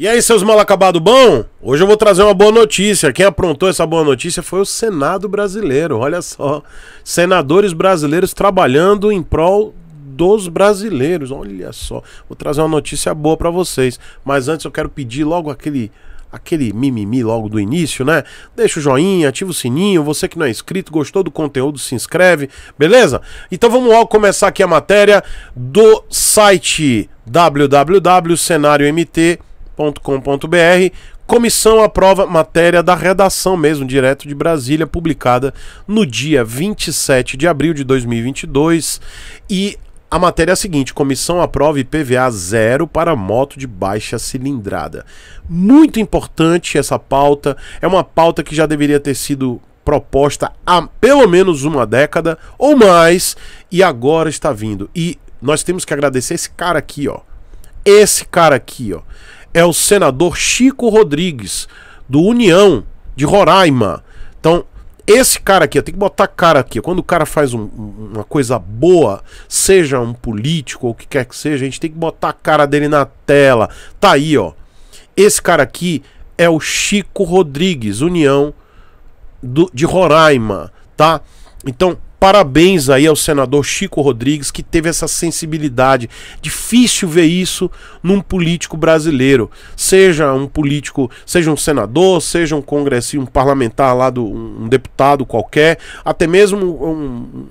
E aí, seus mal acabado bom? Hoje eu vou trazer uma boa notícia. Quem aprontou essa boa notícia foi o Senado brasileiro. Olha só, senadores brasileiros trabalhando em prol dos brasileiros. Olha só, vou trazer uma notícia boa para vocês. Mas antes eu quero pedir logo aquele aquele mimimi logo do início, né? Deixa o joinha, ativa o sininho. Você que não é inscrito, gostou do conteúdo, se inscreve, beleza? Então vamos logo começar aqui a matéria do site www.cenariomt.com com.br Comissão aprova matéria da redação mesmo, direto de Brasília, publicada no dia 27 de abril de 2022. E a matéria é a seguinte: comissão aprova IPVA zero para moto de baixa cilindrada. Muito importante essa pauta, é uma pauta que já deveria ter sido proposta há pelo menos uma década ou mais e agora está vindo. E nós temos que agradecer esse cara aqui, ó. Esse cara aqui, ó é o senador Chico Rodrigues, do União de Roraima. Então, esse cara aqui, tem que botar cara aqui. Quando o cara faz um, uma coisa boa, seja um político ou o que quer que seja, a gente tem que botar a cara dele na tela. Tá aí, ó. Esse cara aqui é o Chico Rodrigues, União do, de Roraima, tá? Então, Parabéns aí ao senador Chico Rodrigues que teve essa sensibilidade. Difícil ver isso num político brasileiro. Seja um político, seja um senador, seja um congressista, um parlamentar lá do um deputado qualquer, até mesmo um, um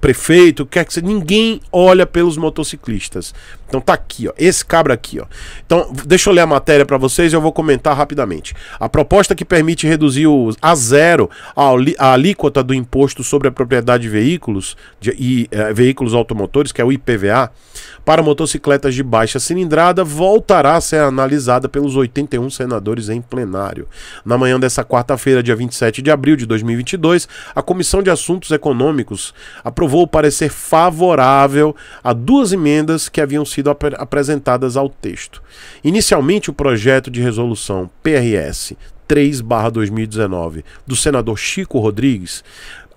prefeito, quer que seja, ninguém olha pelos motociclistas. Então tá aqui, ó, esse cabra aqui, ó. Então, deixa eu ler a matéria para vocês e eu vou comentar rapidamente. A proposta que permite reduzir o, a zero a, a, alíquota do imposto sobre a propriedade de veículos de, e eh, veículos automotores, que é o IPVA, para motocicletas de baixa cilindrada, voltará a ser analisada pelos 81 senadores em plenário. Na manhã dessa quarta-feira, dia 27 de abril de 2022, a Comissão de Assuntos Econômicos aprovou o parecer favorável a duas emendas que haviam sido ap apresentadas ao texto. Inicialmente, o projeto de resolução PRS 3/2019 do senador Chico Rodrigues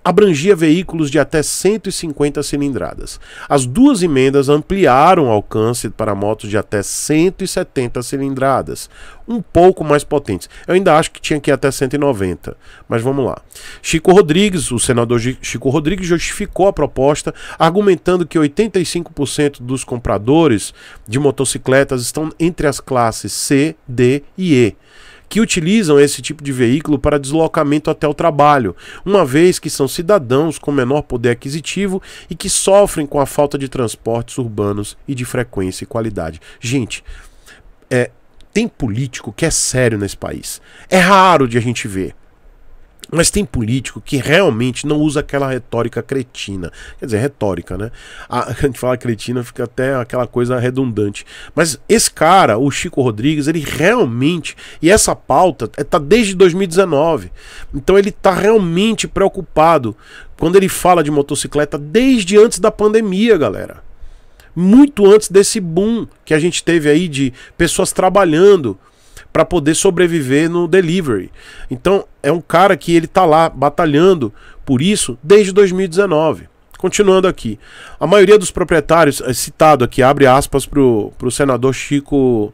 abrangia veículos de até 150 cilindradas. As duas emendas ampliaram o alcance para motos de até 170 cilindradas, um pouco mais potentes. Eu ainda acho que tinha que ir até 190, mas vamos lá. Chico Rodrigues, o senador Chico Rodrigues, justificou a proposta argumentando que 85% dos compradores de motocicletas estão entre as classes C, D e E que utilizam esse tipo de veículo para deslocamento até o trabalho, uma vez que são cidadãos com menor poder aquisitivo e que sofrem com a falta de transportes urbanos e de frequência e qualidade. Gente, é, tem político que é sério nesse país. É raro de a gente ver. Mas tem político que realmente não usa aquela retórica cretina. Quer dizer, retórica, né? A, a gente fala cretina, fica até aquela coisa redundante. Mas esse cara, o Chico Rodrigues, ele realmente. E essa pauta é, tá desde 2019. Então ele tá realmente preocupado quando ele fala de motocicleta desde antes da pandemia, galera. Muito antes desse boom que a gente teve aí de pessoas trabalhando para poder sobreviver no delivery. Então, é um cara que ele tá lá batalhando por isso desde 2019. Continuando aqui, a maioria dos proprietários, é citado aqui, abre aspas para o senador Chico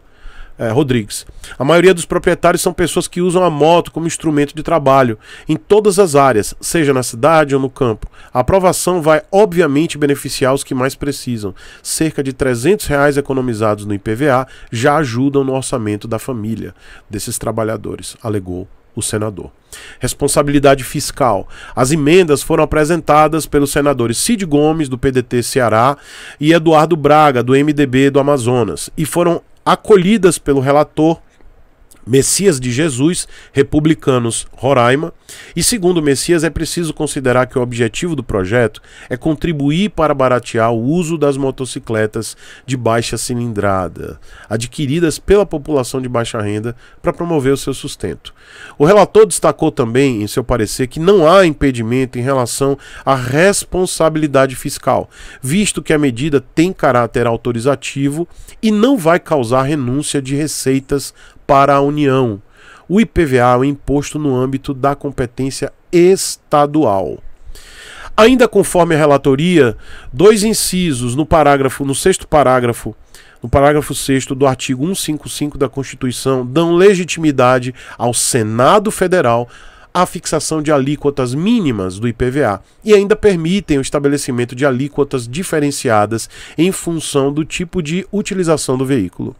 é, Rodrigues. A maioria dos proprietários são pessoas que usam a moto como instrumento de trabalho em todas as áreas, seja na cidade ou no campo. A aprovação vai obviamente beneficiar os que mais precisam. Cerca de 300 reais economizados no IPVA já ajudam no orçamento da família desses trabalhadores, alegou o senador. Responsabilidade fiscal. As emendas foram apresentadas pelos senadores Cid Gomes, do PDT Ceará, e Eduardo Braga, do MDB do Amazonas, e foram acolhidas pelo relator Messias de Jesus, Republicanos, Roraima. E segundo Messias, é preciso considerar que o objetivo do projeto é contribuir para baratear o uso das motocicletas de baixa cilindrada, adquiridas pela população de baixa renda, para promover o seu sustento. O relator destacou também, em seu parecer, que não há impedimento em relação à responsabilidade fiscal, visto que a medida tem caráter autorizativo e não vai causar renúncia de receitas para a União. O IPVA é um imposto no âmbito da competência estadual. Ainda conforme a relatoria, dois incisos no parágrafo, no sexto parágrafo, no parágrafo 6 do artigo 155 da Constituição, dão legitimidade ao Senado Federal à fixação de alíquotas mínimas do IPVA e ainda permitem o estabelecimento de alíquotas diferenciadas em função do tipo de utilização do veículo.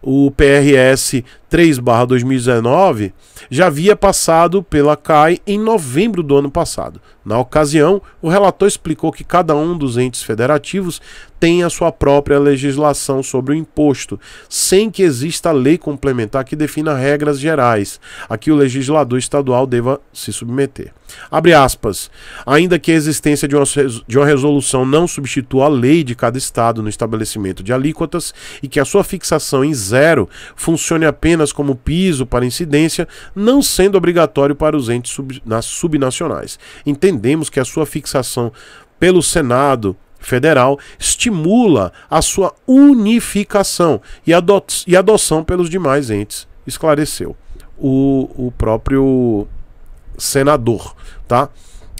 O PRS 3/2019 já havia passado pela CAI em novembro do ano passado. Na ocasião, o relator explicou que cada um dos entes federativos tem a sua própria legislação sobre o imposto, sem que exista lei complementar que defina regras gerais a que o legislador estadual deva se submeter. Abre aspas. Ainda que a existência de uma, de uma resolução não substitua a lei de cada estado no estabelecimento de alíquotas e que a sua fixação em zero funcione apenas como piso para incidência, não sendo obrigatório para os entes sub, nas subnacionais. Entendemos que a sua fixação pelo Senado federal estimula a sua unificação e, adot e adoção pelos demais entes, esclareceu o, o próprio senador, tá?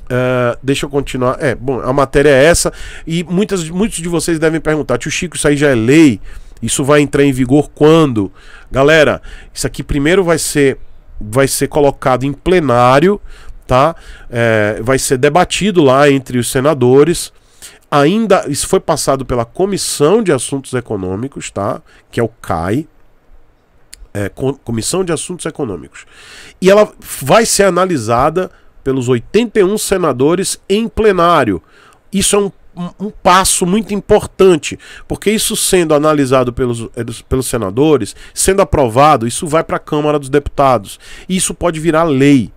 Uh, deixa eu continuar. É, bom, a matéria é essa. E muitas, muitos de vocês devem perguntar: tio Chico, isso aí já é lei? Isso vai entrar em vigor quando? Galera, isso aqui primeiro vai ser, vai ser colocado em plenário, tá? É, vai ser debatido lá entre os senadores. Ainda, isso foi passado pela Comissão de Assuntos Econômicos, tá? Que é o CAI, é, Comissão de Assuntos Econômicos. E ela vai ser analisada pelos 81 senadores em plenário. Isso é um, um passo muito importante, porque isso sendo analisado pelos, é, pelos senadores, sendo aprovado, isso vai para a Câmara dos Deputados. E isso pode virar lei.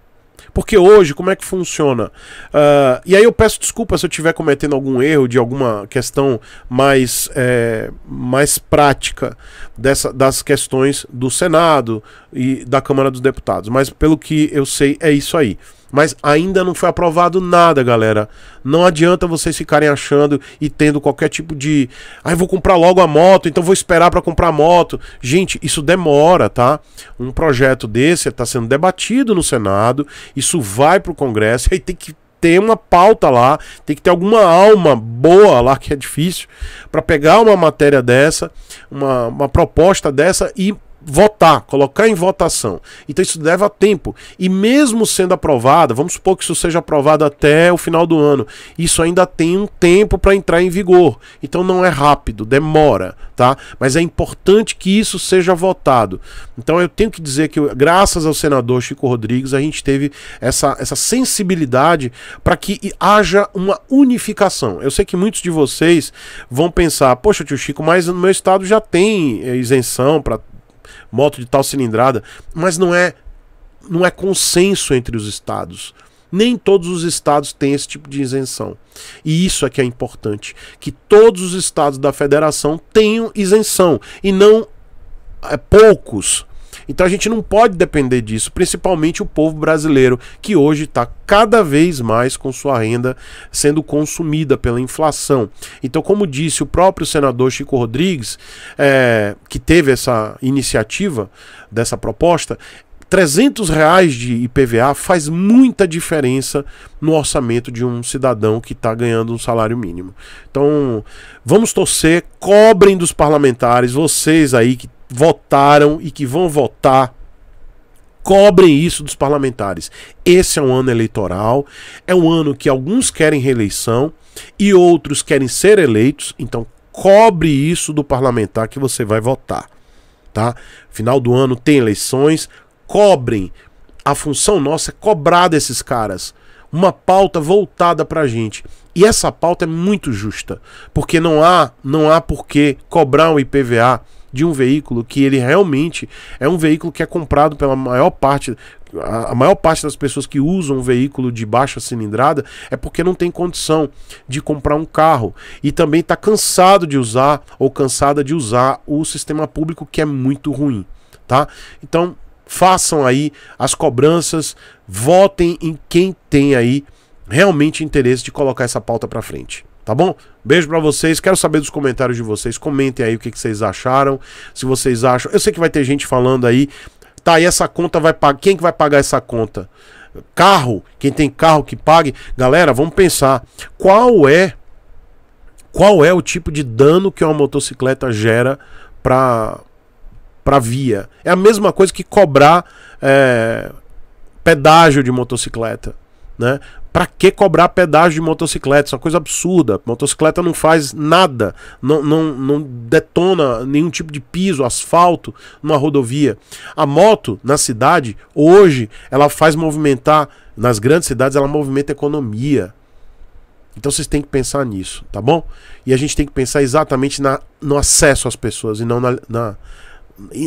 Porque hoje, como é que funciona? Uh, e aí eu peço desculpa se eu estiver cometendo algum erro de alguma questão mais, é, mais prática dessa, das questões do Senado e da Câmara dos Deputados. Mas pelo que eu sei, é isso aí. Mas ainda não foi aprovado nada, galera. Não adianta vocês ficarem achando e tendo qualquer tipo de. Ah, vou comprar logo a moto, então vou esperar para comprar a moto. Gente, isso demora, tá? Um projeto desse está sendo debatido no Senado, isso vai para o Congresso, aí tem que ter uma pauta lá, tem que ter alguma alma boa lá, que é difícil, para pegar uma matéria dessa, uma, uma proposta dessa e votar, colocar em votação. Então isso leva tempo. E mesmo sendo aprovada, vamos supor que isso seja aprovado até o final do ano, isso ainda tem um tempo para entrar em vigor. Então não é rápido, demora, tá? Mas é importante que isso seja votado. Então eu tenho que dizer que graças ao senador Chico Rodrigues a gente teve essa, essa sensibilidade para que haja uma unificação. Eu sei que muitos de vocês vão pensar, poxa tio Chico, mas no meu estado já tem eh, isenção para moto de tal cilindrada, mas não é não é consenso entre os estados. Nem todos os estados têm esse tipo de isenção. E isso é que é importante, que todos os estados da federação tenham isenção e não é, poucos então a gente não pode depender disso, principalmente o povo brasileiro, que hoje está cada vez mais com sua renda sendo consumida pela inflação. Então, como disse o próprio senador Chico Rodrigues, é, que teve essa iniciativa dessa proposta, 300 reais de IPVA faz muita diferença no orçamento de um cidadão que está ganhando um salário mínimo. Então, vamos torcer, cobrem dos parlamentares, vocês aí que votaram e que vão votar cobrem isso dos parlamentares. Esse é um ano eleitoral, é um ano que alguns querem reeleição e outros querem ser eleitos, então cobre isso do parlamentar que você vai votar, tá? Final do ano tem eleições, cobrem. A função nossa é cobrar desses caras uma pauta voltada pra gente. E essa pauta é muito justa, porque não há, não há por que cobrar um IPVA de um veículo que ele realmente é um veículo que é comprado pela maior parte a maior parte das pessoas que usam um veículo de baixa cilindrada é porque não tem condição de comprar um carro e também está cansado de usar ou cansada de usar o sistema público que é muito ruim, tá? Então façam aí as cobranças, votem em quem tem aí realmente interesse de colocar essa pauta para frente. Tá bom? Beijo para vocês. Quero saber dos comentários de vocês. Comentem aí o que, que, vocês acharam. Se vocês acham. Eu sei que vai ter gente falando aí. Tá, e essa conta vai pagar. Quem que vai pagar essa conta? Carro? Quem tem carro que pague? Galera, vamos pensar. Qual é. Qual é o tipo de dano que uma motocicleta gera para para via? É a mesma coisa que cobrar é, pedágio de motocicleta. Né? Para que cobrar pedágio de motocicleta? Isso é uma coisa absurda. Motocicleta não faz nada, não, não, não detona nenhum tipo de piso, asfalto numa rodovia. A moto na cidade, hoje, ela faz movimentar, nas grandes cidades, ela movimenta economia. Então vocês têm que pensar nisso, tá bom? E a gente tem que pensar exatamente na, no acesso às pessoas e não na, na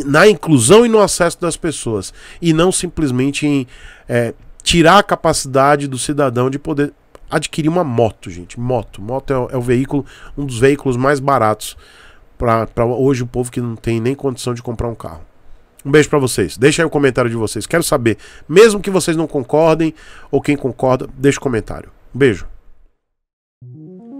na inclusão e no acesso das pessoas e não simplesmente em é, tirar a capacidade do cidadão de poder adquirir uma moto, gente. Moto. Moto é, é o veículo, um dos veículos mais baratos para hoje o povo que não tem nem condição de comprar um carro. Um beijo para vocês. Deixa aí o comentário de vocês. Quero saber, mesmo que vocês não concordem ou quem concorda, deixa o comentário. Um beijo.